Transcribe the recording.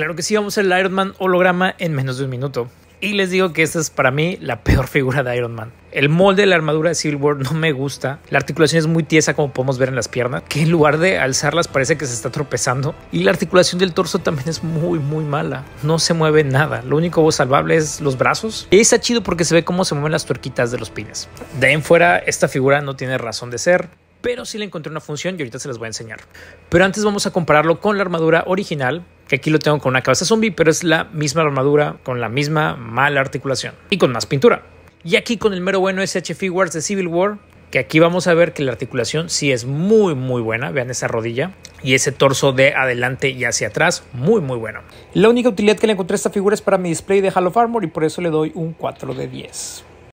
Claro que sí, vamos a el Iron Man holograma en menos de un minuto. Y les digo que esta es para mí la peor figura de Iron Man. El molde de la armadura de Civil War no me gusta. La articulación es muy tiesa como podemos ver en las piernas, que en lugar de alzarlas parece que se está tropezando. Y la articulación del torso también es muy muy mala. No se mueve nada. Lo único salvable es los brazos. Y está chido porque se ve cómo se mueven las tuerquitas de los pines. De ahí en fuera, esta figura no tiene razón de ser pero sí le encontré una función y ahorita se las voy a enseñar. Pero antes vamos a compararlo con la armadura original que aquí lo tengo con una cabeza zombie, pero es la misma armadura, con la misma mala articulación y con más pintura. Y aquí con el mero bueno SH Figures de Civil War, que aquí vamos a ver que la articulación sí es muy muy buena, vean esa rodilla y ese torso de adelante y hacia atrás, muy muy bueno. La única utilidad que le encontré a esta figura es para mi display de Hall of Armor y por eso le doy un 4 de 10.